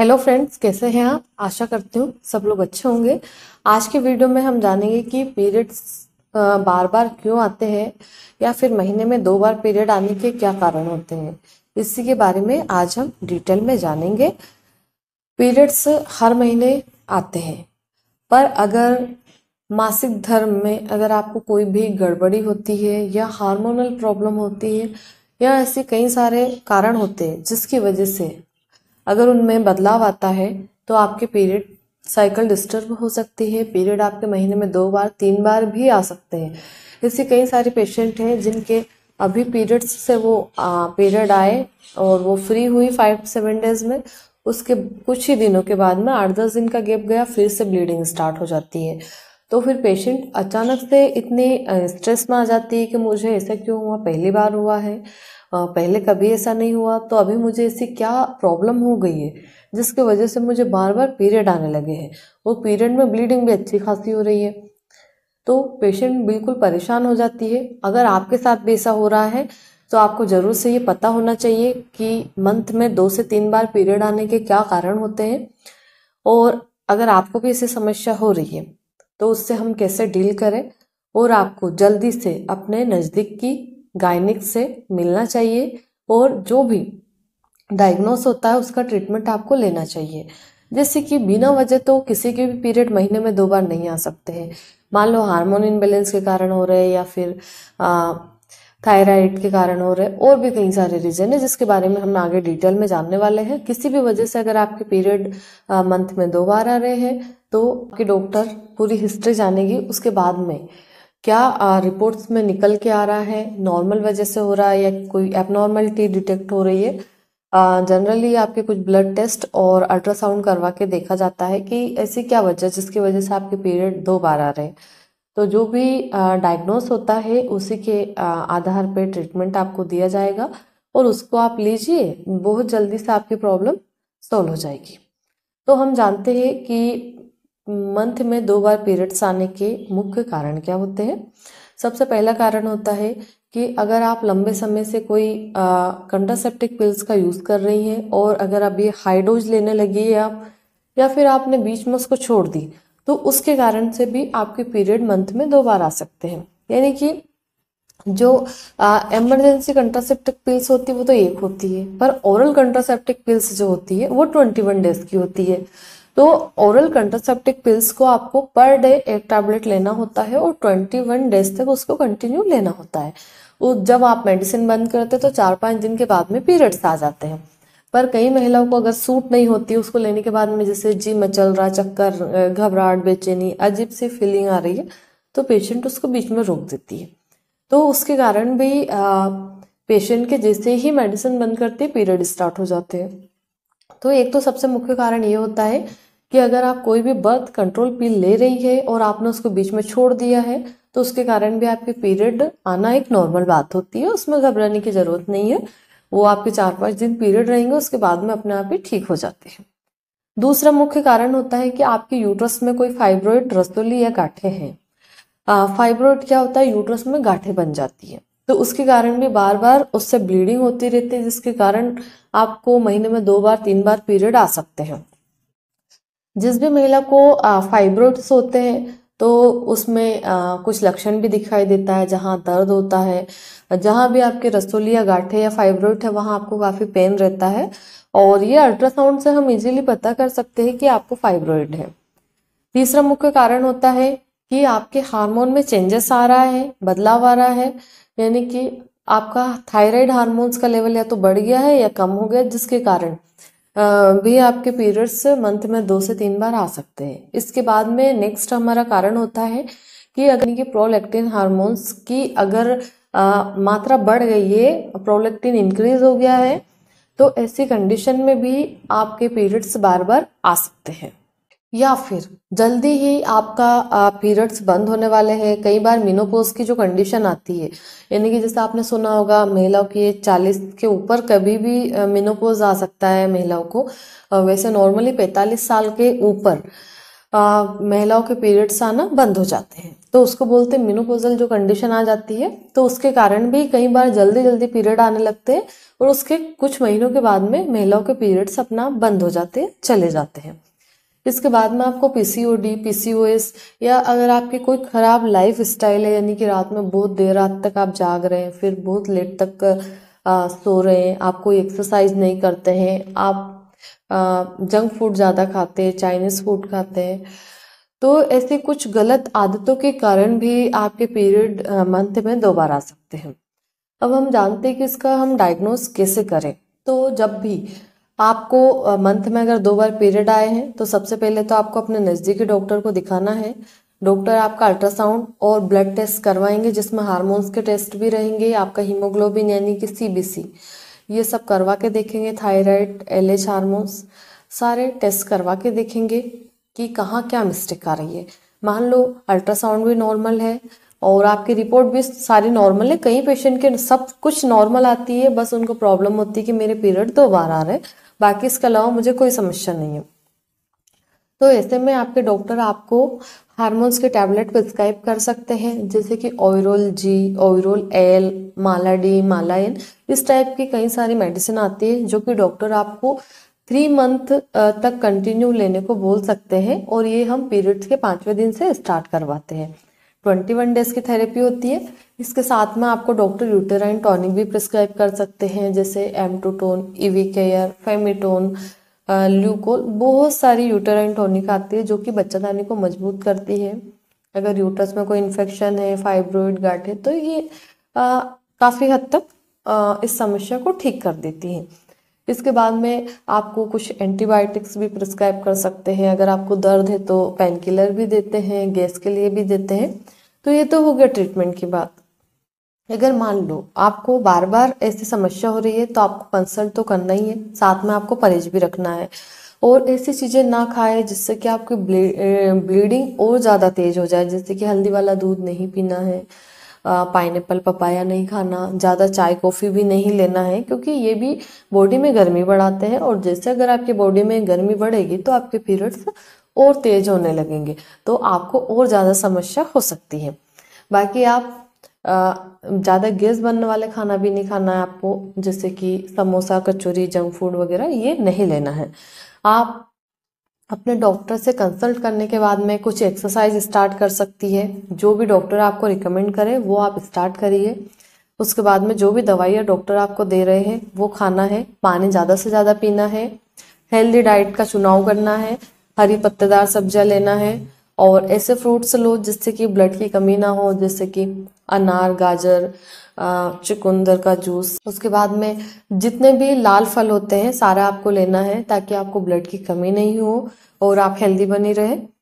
hello friends कैसे हैं आप आशा करती हूँ सब लोग अच्छे होंगे आज के वीडियो में हम जानेंगे कि पीरियड्स बार बार क्यों आते हैं या फिर महीने में दो बार पीरियड आने के क्या कारण होते हैं इसी के बारे में आज हम डिटेल में जानेंगे पीरियड्स हर महीने आते हैं पर अगर मासिक धर्म में अगर आपको कोई भी गड़बड़ी होती है या हार्मोनल प्रॉब्लम होती है या ऐसे कई सारे कारण होते हैं जिसकी वजह से अगर उनमें बदलाव आता है तो आपके पीरियड साइकिल डिस्टर्ब हो सकती है पीरियड आपके महीने में दो बार तीन बार भी आ सकते हैं इससे कई सारे पेशेंट हैं जिनके अभी पीरियड्स से वो पीरियड आए और वो फ्री हुई फाइव सेवन डेज़ में उसके कुछ ही दिनों के बाद में आठ दस दिन का गैप गया फिर से ब्लीडिंग स्टार्ट हो जाती है तो फिर पेशेंट अचानक से इतनी स्ट्रेस में आ जाती है कि मुझे ऐसा क्यों हुआ पहली बार हुआ है पहले कभी ऐसा नहीं हुआ तो अभी मुझे ऐसी क्या प्रॉब्लम हो गई है जिसकी वजह से मुझे बार बार पीरियड आने लगे हैं वो पीरियड में ब्लीडिंग भी अच्छी खासी हो रही है तो पेशेंट बिल्कुल परेशान हो जाती है अगर आपके साथ भी ऐसा हो रहा है तो आपको ज़रूर से ये पता होना चाहिए कि मंथ में दो से तीन बार पीरियड आने के क्या कारण होते हैं और अगर आपको भी ऐसी समस्या हो रही है तो उससे हम कैसे डील करें और आपको जल्दी से अपने नज़दीक की गायनिक से मिलना चाहिए और जो भी डायग्नोस होता है उसका ट्रीटमेंट आपको लेना चाहिए जैसे कि बिना वजह तो किसी के भी पीरियड महीने में दो बार नहीं आ सकते हैं मान लो हार्मोन इनबैलेंस के कारण हो रहे हैं या फिर थायराइड के कारण हो रहे हैं और भी कई सारे रीजन है जिसके बारे में हम आगे डिटेल में जानने वाले हैं किसी भी वजह से अगर आपके पीरियड मंथ में दो बार आ रहे हैं तो आपके डॉक्टर पूरी हिस्ट्री जानेगी उसके बाद में क्या आ, रिपोर्ट्स में निकल के आ रहा है नॉर्मल वजह से हो रहा है या कोई एबनॉर्मलिटी डिटेक्ट हो रही है जनरली आपके कुछ ब्लड टेस्ट और अल्ट्रासाउंड करवा के देखा जाता है कि ऐसी क्या वजह जिसकी वजह से आपके पीरियड दो बार आ रहे हैं तो जो भी डायग्नोस होता है उसी के आधार पर ट्रीटमेंट आपको दिया जाएगा और उसको आप लीजिए बहुत जल्दी से आपकी प्रॉब्लम सॉल्व हो जाएगी तो हम जानते हैं कि मंथ में दो बार पीरियड्स आने के मुख्य कारण क्या होते हैं सबसे पहला कारण होता है कि अगर आप लंबे समय से कोई कंट्रासेप्टिक पिल्स का यूज़ कर रही हैं और अगर आप ये हाई डोज लेने लगी है आप या फिर आपने बीच में उसको छोड़ दी तो उसके कारण से भी आपके पीरियड मंथ में दो बार आ सकते हैं यानी कि जो इमरजेंसी कंट्रासेप्टिक पिल्स होती है वो तो एक होती है पर ओरल कंट्रासेप्टिक पिल्स जो होती है वो ट्वेंटी वन डेज की होती है तो ओरल कंट्रासेप्टिक पिल्स को आपको पर डे एक टैबलेट लेना होता है और ट्वेंटी वन डेज तक उसको कंटिन्यू लेना होता है वो जब आप मेडिसिन बंद करते हैं तो चार पाँच दिन के बाद में पीरियड्स आ जाते हैं पर कई महिलाओं को अगर सूट नहीं होती उसको लेने के बाद में जैसे जी मचल रहा चक्कर घबराहट बेचैनी अजीब सी फीलिंग आ रही है तो पेशेंट उसको बीच में रोक देती है तो उसके कारण भी पेशेंट के जैसे ही मेडिसिन बंद करते पीरियड स्टार्ट हो जाते हैं तो एक तो सबसे मुख्य कारण ये होता है कि अगर आप कोई भी बर्थ कंट्रोल पिल ले रही है और आपने उसको बीच में छोड़ दिया है तो उसके कारण भी आपके पीरियड आना एक नॉर्मल बात होती है उसमें घबराने की ज़रूरत नहीं है वो आपके चार पाँच दिन पीरियड रहेंगे उसके बाद में अपने आप ही ठीक हो जाते हैं दूसरा मुख्य कारण होता है कि आपके यूट्रस में कोई फाइब्रॉइड रसोली या गाठे हैं फाइब्रोड क्या होता है यूट्रस में गाठे बन जाती है तो उसके कारण भी बार बार उससे ब्लीडिंग होती रहती है जिसके कारण आपको महीने में दो बार तीन बार पीरियड आ सकते हैं जिस भी महिला को फाइब्रोड्स होते हैं तो उसमें आ, कुछ लक्षण भी दिखाई देता है जहाँ दर्द होता है जहाँ भी आपके रसोली या गांठे या फाइब्रोड है वहाँ आपको काफ़ी पेन रहता है और ये अल्ट्रासाउंड से हम इजीली पता कर सकते हैं कि आपको फाइब्रोइड है तीसरा मुख्य कारण होता है कि आपके हार्मोन में चेंजेस आ रहा है बदलाव आ रहा है यानी कि आपका थायराइड हार्मोन्स का लेवल या तो बढ़ गया है या कम हो गया जिसके कारण भी आपके पीरियड्स मंथ में दो से तीन बार आ सकते हैं इसके बाद में नेक्स्ट हमारा कारण होता है कि अगर कि प्रोलेक्टिन हार्मोन्स की अगर आ, मात्रा बढ़ गई है प्रोलेक्टिन इंक्रीज हो गया है तो ऐसी कंडीशन में भी आपके पीरियड्स बार बार आ सकते हैं या फिर जल्दी ही आपका पीरियड्स बंद होने वाले हैं कई बार मीनोपोज की जो कंडीशन आती है यानी कि जैसे आपने सुना होगा महिलाओं की चालीस के ऊपर कभी भी मीनोपोज आ सकता है महिलाओं को वैसे नॉर्मली पैंतालीस साल के ऊपर महिलाओं के पीरियड्स आना बंद हो जाते हैं तो उसको बोलते हैं मीनोपोजल जो कंडीशन आ जाती है तो उसके कारण भी कई बार जल्दी जल्दी पीरियड आने लगते हैं और उसके कुछ महीनों के बाद में महिलाओं के पीरियड्स अपना बंद हो जाते चले जाते हैं इसके बाद में आपको पीसीओडी पीसीओएस या अगर आपकी कोई ख़राब लाइफ स्टाइल है यानी कि रात में बहुत देर रात तक आप जाग रहे हैं फिर बहुत लेट तक आ, सो रहे हैं आप कोई एक्सरसाइज नहीं करते हैं आप आ, जंक फूड ज़्यादा खाते हैं चाइनीज़ फूड खाते हैं तो ऐसे कुछ गलत आदतों के कारण भी आपके पीरियड मंथ में दोबारा आ सकते हैं अब हम जानते हैं कि इसका हम डायग्नोस कैसे करें तो जब भी आपको मंथ में अगर दो बार पीरियड आए हैं तो सबसे पहले तो आपको अपने नज़दीकी डॉक्टर को दिखाना है डॉक्टर आपका अल्ट्रासाउंड और ब्लड टेस्ट करवाएंगे जिसमें हार्मोन्स के टेस्ट भी रहेंगे आपका हीमोग्लोबिन यानी कि सीबीसी ये सब करवा के देखेंगे थायराइड एलएच हार्मोन्स सारे टेस्ट करवा के देखेंगे कि कहाँ क्या मिस्टेक आ रही है मान लो अल्ट्रासाउंड भी नॉर्मल है और आपकी रिपोर्ट भी सारी नॉर्मल है कई पेशेंट के सब कुछ नॉर्मल आती है बस उनको प्रॉब्लम होती है कि मेरे पीरियड दो बार आ रहे हैं बाकी इसके अलावा मुझे कोई समस्या नहीं है तो ऐसे में आपके डॉक्टर आपको हार्मोन्स के टैबलेट प्रिस्क्राइब कर सकते हैं जैसे कि Ovral G Ovral L Mala D Mala N इस टाइप की कई सारी मेडिसिन आती है जो कि डॉक्टर आपको थ्री मंथ तक कंटिन्यू लेने को बोल सकते हैं और ये हम पीरियड्स के पाँचवें दिन से स्टार्ट करवाते हैं ट्वेंटी वन डेज़ की थेरेपी होती है इसके साथ में आपको डॉक्टर यूटेराइन टॉनिक भी प्रिस्क्राइब कर सकते हैं जैसे एमटोटोन ईवी केयर फेमिटोन ल्यूकोल बहुत सारी यूटेराइन टॉनिक आती है जो कि बच्चादानी को मजबूत करती है अगर यूटरस में कोई इन्फेक्शन है फाइब्रोइड गांठ है तो ये काफ़ी हद तक आ, इस समस्या को ठीक कर देती है इसके बाद में आपको कुछ एंटीबायोटिक्स भी प्रिस्क्राइब कर सकते हैं अगर आपको दर्द है तो पेन किलर भी देते हैं गैस के लिए भी देते हैं तो ये तो हो गया ट्रीटमेंट की बात अगर मान लो आपको बार बार ऐसी समस्या हो रही है तो आपको कंसल्ट तो करना ही है साथ में आपको परहेज भी रखना है और ऐसी चीज़ें ना खाए जिससे कि आपकी ब्लीडिंग और ज़्यादा तेज़ हो जाए जैसे कि हल्दी वाला दूध नहीं पीना है पाइनएप्पल पपाया नहीं खाना ज़्यादा चाय कॉफ़ी भी नहीं लेना है क्योंकि ये भी बॉडी में गर्मी बढ़ाते हैं और जैसे अगर आपकी बॉडी में गर्मी बढ़ेगी तो आपके पीरियड्स और तेज होने लगेंगे तो आपको और ज़्यादा समस्या हो सकती है बाकी आप ज़्यादा गैस बनने वाले खाना भी नहीं खाना है आपको जैसे कि समोसा कचौरी जंक फूड वगैरह ये नहीं लेना है आप अपने डॉक्टर से कंसल्ट करने के बाद में कुछ एक्सरसाइज स्टार्ट कर सकती है जो भी डॉक्टर आपको रिकमेंड करे वो आप स्टार्ट करिए उसके बाद में जो भी दवाइयाँ डॉक्टर आपको दे रहे हैं वो खाना है पानी ज़्यादा से ज़्यादा पीना है हेल्दी डाइट का चुनाव करना है हरी पत्तेदार सब्जियाँ लेना है और ऐसे फ्रूट्स लो जिससे कि ब्लड की कमी ना हो जैसे कि अनार गाजर चुकंदर का जूस उसके बाद में जितने भी लाल फल होते हैं सारा आपको लेना है ताकि आपको ब्लड की कमी नहीं हो और आप हेल्दी बनी रहे